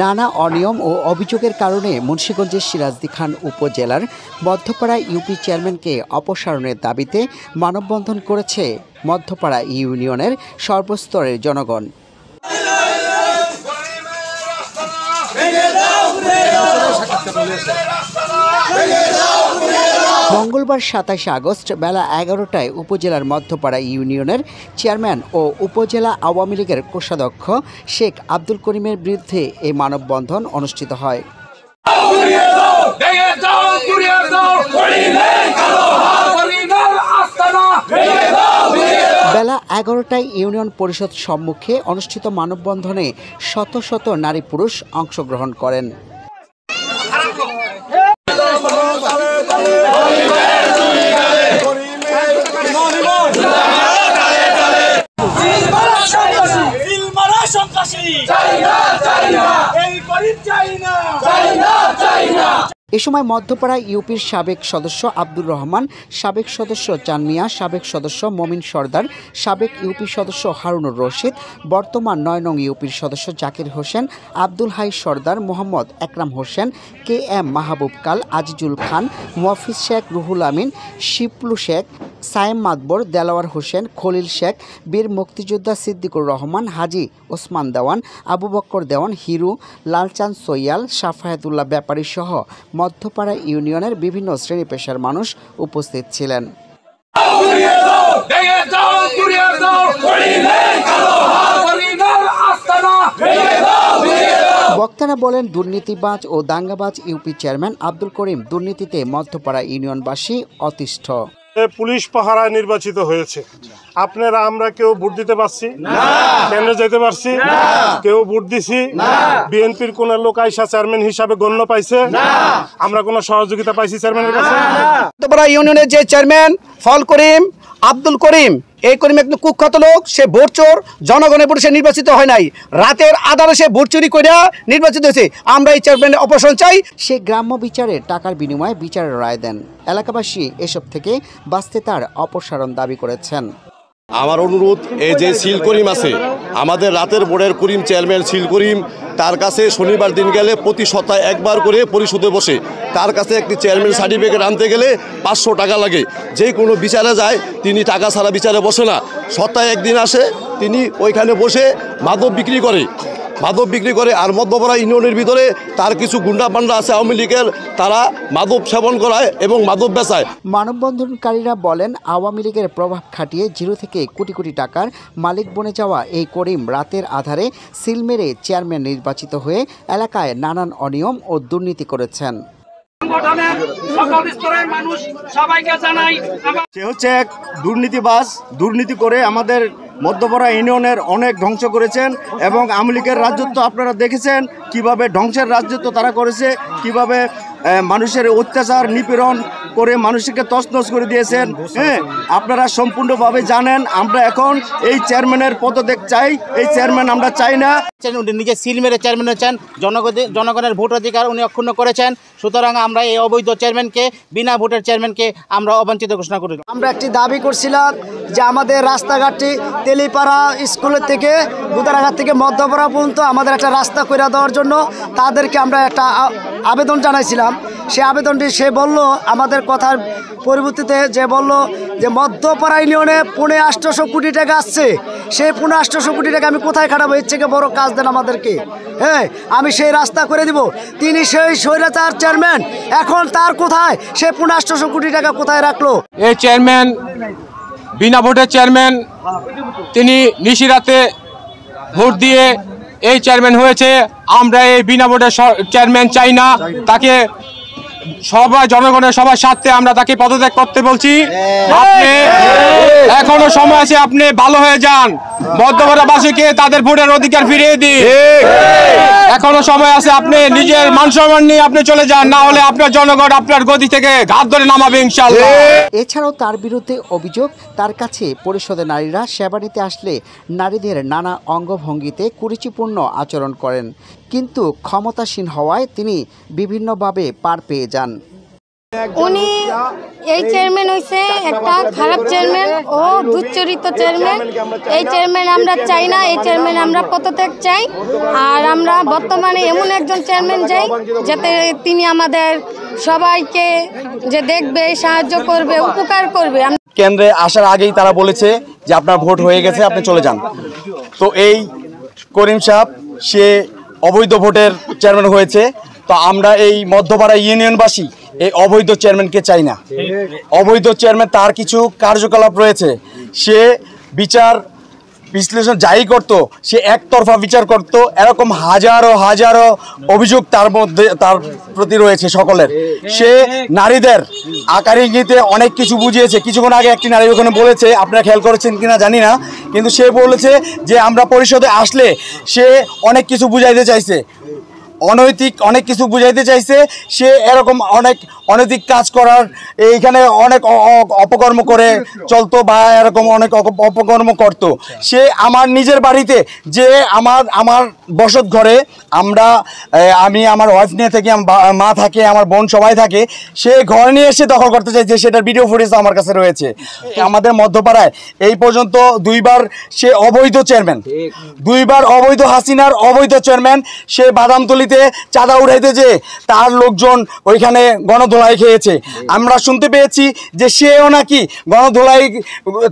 নানা অনিয়ম ও অভিযোগের কারণে মুন্সীগঞ্জের সিরাজদি খান উপজেলার মধ্যপাড়া ইউপি চেয়ারম্যানকে অপসারণের দাবিতে মানববন্ধন করেছে মধ্যপাড়া ইউনিয়নের সর্বস্তরের জনগণ মঙ্গলবার সাতাশে আগস্ট বেলা এগারোটায় উপজেলার মধ্যপাড়া ইউনিয়নের চেয়ারম্যান ও উপজেলা আওয়ামী লীগের কোষাধ্যক্ষ শেখ আব্দুল করিমের বিরুদ্ধে এই মানববন্ধন অনুষ্ঠিত হয় বেলা এগারোটায় ইউনিয়ন পরিষদ সম্মুখে অনুষ্ঠিত মানববন্ধনে শত শত নারী পুরুষ অংশগ্রহণ করেন এ সময় মধ্যপাড়া ইউপির সাবেক সদস্য আব্দুর রহমান সাবেক সদস্য চানমিয়া সাবেক সদস্য মমিন সর্দার সাবেক ইউপি সদস্য হারুনুর রশিদ বর্তমান নয় নং ইউপির সদস্য জাকির হোসেন আব্দুল হাই সর্দার মোহাম্মদ একরাম হোসেন কে এম মাহবুব কাল আজিজুল খান মফিজ শেখ রুহুল আমিন শিপলু শেখ সায়েম মাকবর দেলাওয়ার হোসেন খলিল শেখ বীর মুক্তিযোদ্ধা সিদ্দিকুর রহমান হাজি ওসমান দেওয়ান আবু বক্কর দেওয়ান হিরু লালচাঁদ সৈয়াল সাফায়াতুল্লাহ ব্যাপারী সহ মধ্যপাড়া ইউনিয়নের বিভিন্ন শ্রেণী পেশার মানুষ উপস্থিত ছিলেন বক্তারা বলেন দুর্নীতিবাজ ও দাঙ্গাবাজ ইউপি চেয়ারম্যান আব্দুল করিম দুর্নীতিতে মধ্যপাড়া ইউনিয়নবাসী অতিষ্ঠ পুলিশ পাহারায় নির্বাচিত হয়েছে আপনারা আমরা কেউ ভোট দিতে পারছি কেন্দ্রে যেতে পারছি কেউ ভোট দিছি বিএনপির কোন লোক আইসা চেয়ারম্যান হিসাবে গণ্য পাইছে আমরা কোনো সহযোগিতা পাইছি চেয়ারম্যানের কাছে ইউনিয়নের যে চেয়ারম্যান ফল করিম আব্দুল করিম এই করিম একদম কুখ্যাত লোক সে ভোট চোর জনগণের পরে সে নির্বাচিত হয় নাই রাতের আধারে সে ভোট চুরি করিয়া নির্বাচিত হয়েছে আমরা এই চেয়ারম্যানের অপারেশন চাই সে গ্রাম্য বিচারে টাকার বিনিময়ে বিচারের রায় দেন এলাকাবাসী এসব থেকে বাঁচতে তার অপসারণ দাবি করেছেন আমার অনুরোধ এই যে সিল করিম আছে আমাদের রাতের বোর্ডের করিম চেয়ারম্যান সিল করিম তার কাছে শনিবার দিন গেলে প্রতি সপ্তাহে একবার করে পরিশোধে বসে তার কাছে একটি চেয়ারম্যান সার্টিফিকেট আনতে গেলে পাঁচশো টাকা লাগে যে কোনো বিচারে যায় তিনি টাকা ছাড়া বিচারে বসে না সপ্তাহে একদিন আসে তিনি ওইখানে বসে মাদক বিক্রি করে মাদক বিক্রি করে আর মধ্যপাড়া ইউনিয়নের ভিতরে তার কিছু গুন্ডা পান্ডা আছে আওয়ামী লীগের তারা মাদক সেবন করায় এবং মাদক বেচায় মানববন্ধনকারীরা বলেন আওয়ামী লীগের প্রভাব খাটিয়ে জিরো থেকে কোটি কোটি টাকার মালিক বনে যাওয়া এই করিম রাতের আধারে সিল মেরে চেয়ারম্যান নির্বাচিত হয়ে এলাকায় নানান অনিয়ম ও দুর্নীতি করেছেন সে হচ্ছে এক দুর্নীতিবাস দুর্নীতি করে আমাদের মধ্যপাড়া ইউনিয়নের অনেক ধ্বংস করেছেন এবং আওয়ামী লীগের রাজত্ব আপনারা দেখেছেন কিভাবে ধ্বংসের রাজত্ব তারা করেছে কিভাবে মানুষের অত্যাচার নিপীড়ন করে মানুষকে তছনছ করে দিয়েছেন হ্যাঁ আপনারা সম্পূর্ণভাবে জানেন আমরা এখন এই চেয়ারম্যানের পদত্যাগ চাই এই চেয়ারম্যান আমরা চাই না চান উনি নিজে সিল মেরে চেয়ারম্যান হয়েছেন জনগণের ভোট অধিকার উনি অক্ষুণ্ণ করেছেন সুতরাং আমরা এই অবৈধ চেয়ারম্যানকে বিনা ভোটের চেয়ারম্যানকে আমরা অবাঞ্ছিত ঘোষণা করি আমরা একটি দাবি করছিলাম যে আমাদের রাস্তাঘাটটি তেলিপাড়া স্কুলের থেকে গুদারাঘাট থেকে মধ্যপাড়া পর্যন্ত আমাদের একটা রাস্তা করে দেওয়ার জন্য তাদেরকে আমরা একটা আবেদন জানাইছিলাম সে আবেদনটি সে বলল আমাদের কথার পরিবর্তিতে যে বলল যে মধ্যপাড়া ইউনিয়নে পুনে আটশোশো কোটি টাকা আসছে সেই পুনে আটশোশো কোটি টাকা আমি কোথায় খাটাবো এর থেকে বড় কাজ দেন আমাদেরকে হ্যাঁ আমি সেই রাস্তা করে দিব তিনি সেই স্বৈরাচার চেয়ারম্যান এখন তার কোথায় সে পুনে আটশোশো কোটি টাকা কোথায় রাখলো এই চেয়ারম্যান বিনা ভোটের চেয়ারম্যান তিনি নিশিরাতে ভোট দিয়ে এই চেয়ারম্যান হয়েছে আমরা এই বিনা ভোটের চেয়ারম্যান চাই না তাকে সবাই জনগণের সবার স্বার্থে আমরা তাকে পদত্যাগ করতে বলছি এখনো সময় আছে আপনি ভালো হয়ে যান মধ্যপাড়াবাসীকে তাদের ভোটের অধিকার ফিরিয়ে দিন এখনো সময় আছে আপনি নিজের মান সম্মান নিয়ে আপনি চলে যান না হলে আপনার জনগণ আপনার গতি থেকে ঘাত ধরে নামাবে ইনশাল্লাহ এছাড়াও তার বিরুদ্ধে অভিযোগ তার কাছে পরিষদে নারীরা সেবা নিতে আসলে নারীদের নানা অঙ্গভঙ্গিতে কুরুচিপূর্ণ আচরণ করেন কিন্তু ক্ষমতাসীন হওয়ায় তিনি বিভিন্নভাবে পার পেয়ে যান উনি এই চেয়ারম্যান হয়েছে একটা খারাপ চেয়ারম্যান ও দুচ্চরিত চেয়ারম্যান এই চেয়ারম্যান আমরা চাই না এই চেয়ারম্যান আমরা পদত্যাগ চাই আর আমরা বর্তমানে এমন একজন চেয়ারম্যান চাই যাতে তিনি আমাদের সবাইকে যে দেখবে সাহায্য করবে উপকার করবে কেন্দ্রে আসার আগেই তারা বলেছে যে আপনার ভোট হয়ে গেছে আপনি চলে যান তো এই করিম সাহেব সে অবৈধ ভোটের চেয়ারম্যান হয়েছে তো আমরা এই মধ্যপাড়া ইউনিয়নবাসী এই অবৈধ চেয়ারম্যানকে চাই না অবৈধ চেয়ারম্যান তার কিছু কার্যকলাপ রয়েছে সে বিচার বিশ্লেষণ যাই করত সে একতরফা বিচার করত এরকম হাজারো হাজারো অভিযোগ তার মধ্যে তার প্রতি রয়েছে সকলের সে নারীদের আকার ইঙ্গিতে অনেক কিছু বুঝিয়েছে কিছুক্ষণ আগে একটি নারী ওখানে বলেছে আপনারা খেয়াল করেছেন কিনা জানি না কিন্তু সে বলেছে যে আমরা পরিষদে আসলে সে অনেক কিছু বুঝাইতে চাইছে অনৈতিক অনেক কিছু বুঝাইতে চাইছে সে এরকম অনেক অনৈতিক কাজ করার এইখানে অনেক অপকর্ম করে চলতো বা এরকম অনেক অপকর্ম করত। সে আমার নিজের বাড়িতে যে আমার আমার বসত ঘরে আমরা আমি আমার ওয়াইফ নিয়ে থাকি মা থাকে আমার বোন সবাই থাকে সে ঘর নিয়ে এসে দখল করতে চাইছে সেটার ভিডিও ফুটেজ আমার কাছে রয়েছে আমাদের মধ্যপাড়ায় এই পর্যন্ত দুইবার সে অবৈধ চেয়ারম্যান দুইবার অবৈধ হাসিনার অবৈধ চেয়ারম্যান সে বাদামতলি জমিতে চাঁদা উঠাইতে যে তার লোকজন ওইখানে গণধোলাই খেয়েছে আমরা শুনতে পেয়েছি যে সেও নাকি গণধোলাই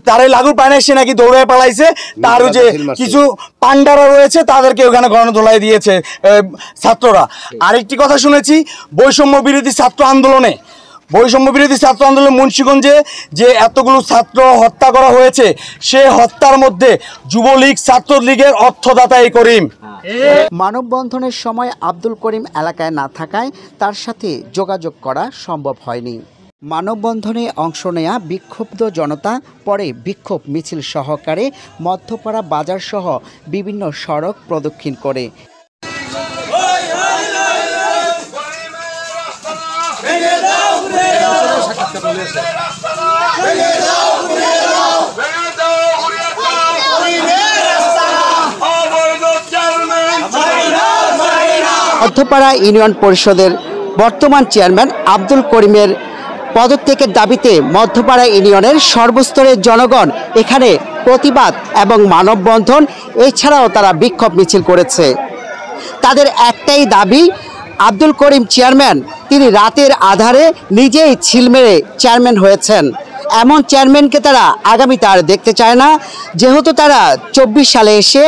তারে লাগু পায় না সে নাকি দৌড়ে পালাইছে তার যে কিছু পান্ডারা রয়েছে তাদেরকে ওইখানে গণধোলাই দিয়েছে ছাত্ররা আরেকটি কথা শুনেছি বৈষম্য বিরোধী ছাত্র আন্দোলনে বৈষম্য বিরোধী ছাত্র আন্দোলন মুন্সীগঞ্জে যে এতগুলো ছাত্র হত্যা করা হয়েছে সে হত্যার মধ্যে যুবলীগ ছাত্রলীগের অর্থদাতা এই করিম হ্যাঁ। মানববন্ধনের সময় আব্দুল করিম এলাকায় না থাকায় তার সাথে যোগাযোগ করা সম্ভব হয়নি মানববন্ধনে অংশ নেয়া বিক্ষুব্ধ জনতা পরে বিক্ষোভ মিছিল সহকারে মধ্যপাড়া বাজারসহ বিভিন্ন সড়ক প্রদক্ষিণ করে মধ্যপাড়া ইউনিয়ন পরিষদের বর্তমান চেয়ারম্যান আব্দুল করিমের পদত্যাগের দাবিতে মধ্যপাড়া ইউনিয়নের সর্বস্তরের জনগণ এখানে প্রতিবাদ এবং মানববন্ধন এছাড়াও তারা বিক্ষোভ মিছিল করেছে তাদের একটাই দাবি আব্দুল করিম চেয়ারম্যান তিনি রাতের আধারে নিজেই ছিলমেরে চেয়ারম্যান হয়েছেন এমন চেয়ারম্যানকে তারা আগামী তার দেখতে চায় না যেহেতু তারা চব্বিশ সালে এসে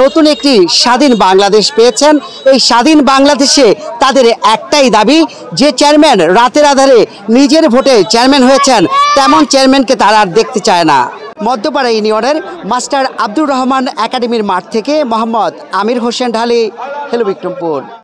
নতুন একটি স্বাধীন বাংলাদেশ পেয়েছেন এই স্বাধীন বাংলাদেশে তাদের একটাই দাবি যে চেয়ারম্যান রাতের আধারে নিজের ভোটে চেয়ারম্যান হয়েছেন তেমন চেয়ারম্যানকে তারা আর দেখতে চায় না মধ্যপাড়া ইউনিয়নের মাস্টার আব্দুর রহমান একাডেমির মাঠ থেকে মোহাম্মদ আমির হোসেন ঢালি হ্যালো বিক্রমপুর